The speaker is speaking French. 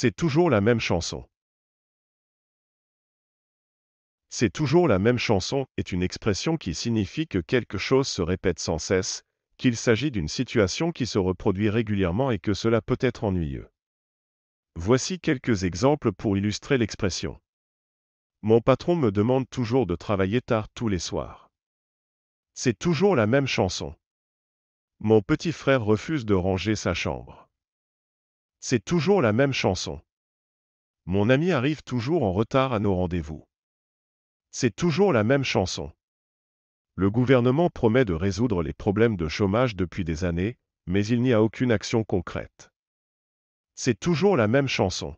C'est toujours la même chanson. C'est toujours la même chanson est une expression qui signifie que quelque chose se répète sans cesse, qu'il s'agit d'une situation qui se reproduit régulièrement et que cela peut être ennuyeux. Voici quelques exemples pour illustrer l'expression. Mon patron me demande toujours de travailler tard tous les soirs. C'est toujours la même chanson. Mon petit frère refuse de ranger sa chambre. C'est toujours la même chanson. Mon ami arrive toujours en retard à nos rendez-vous. C'est toujours la même chanson. Le gouvernement promet de résoudre les problèmes de chômage depuis des années, mais il n'y a aucune action concrète. C'est toujours la même chanson.